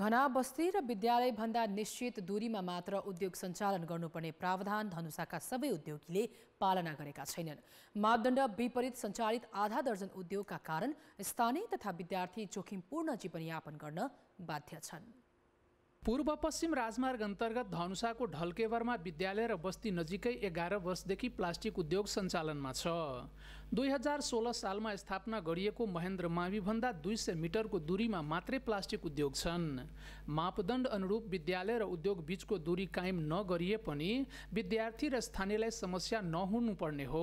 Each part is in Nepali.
घना बस्ती र विद्यालयभन्दा निश्चित दूरीमा मात्र उद्योग सञ्चालन गर्नुपर्ने प्रावधान धनुषाका सबै उद्योगीले पालना गरेका छैनन् मापदण्ड विपरीत सञ्चालित आधा दर्जन उद्योगका कारण स्थानीय तथा विद्यार्थी जोखिमपूर्ण जीवनयापन गर्न बाध्य छन् पूर्व पश्चिम राजमार्ग अन्तर्गत धनुषाको ढल्केवरमा विद्यालय र बस्ती नजिकै एघार वर्षदेखि प्लास्टिक उद्योग सञ्चालनमा छ दुई हजार सोह्र सालमा स्थापना गरिएको महेन्द्र माविभन्दा दुई सय मिटरको दूरीमा मात्रै प्लास्टिक उद्योग छन् मापदण्ड अनुरूप विद्यालय र उद्योग बीचको दूरी कायम नगरिए पनि विद्यार्थी र स्थानीयलाई समस्या नहुनुपर्ने हो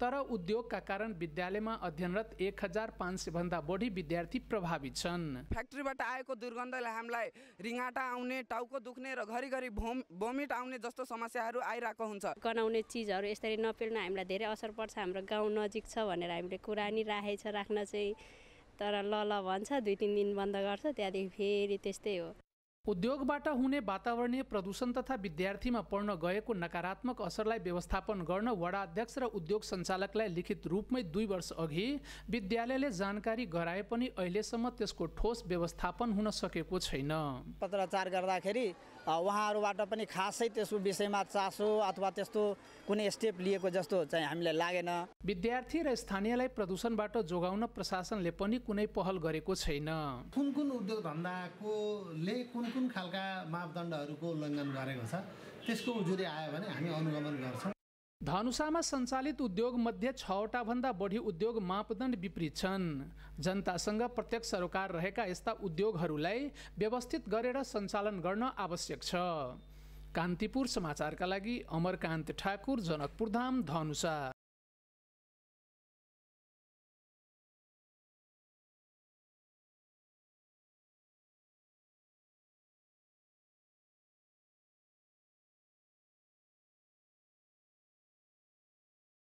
तर उद्योगका कारण विद्यालयमा अध्ययनरत एक हजार पाँच सयभन्दा बढी विद्यार्थी प्रभावित छन् फ्याक्ट्रीबाट आएको दुर्गन्धले हामीलाई रिङाटा आउने टाउको दुख्ने र घरिघरि भोम भोमिट आउने जस्तो समस्याहरू आइरहेको हुन्छ कनाउने चिजहरू यसरी नपेल्न हामीलाई धेरै असर पर्छ हाम्रो गाउँ नजिक ठिक छ भनेर हामीले कुरा नि राखेको राख्न चाहिँ तर ल ल भन्छ दुई तिन दिन बन्द गर्छ त्यहाँदेखि फेरि त्यस्तै हो उद्योगबाट हुने वातावरणीय प्रदूषण तथा विद्यार्थीमा पढ्न गएको नकारात्मक असरलाई व्यवस्थापन गर्न वडा अध्यक्ष र उद्योग सञ्चालकलाई लिखित रूपमै दुई वर्ष अघि विद्यालयले जानकारी गराए पनि अहिलेसम्म त्यसको ठोस व्यवस्थापन हुन सकेको छैन पत्राचार गर्दाखेरि उहाँहरूबाट पनि खासै त्यसको विषयमा चासो अथवा त्यस्तो कुनै स्टेप लिएको जस्तो चाहिँ हामीलाई लागेन विद्यार्थी र स्थानीयलाई प्रदूषणबाट जोगाउन प्रशासनले पनि कुनै पहल गरेको छैन कुन कुन उद्योग धन्दाकोले कुन कुन खालका मापदण्डहरूको उल्लङ्घन गरेको छ त्यसको उजुरी आयो भने हामी अनुगमन गर्छौँ धनुषामा सञ्चालित उद्योगमध्ये छवटाभन्दा बढी उद्योग मापदण्ड विपरीत छन् जनतासँग प्रत्यक्ष सरोकार रहेका यस्ता उद्योगहरूलाई व्यवस्थित गरेर सञ्चालन गर्न आवश्यक छ कान्तिपुर समाचारका लागि अमरकान्त ठाकुर जनकपुरधाम धनुषा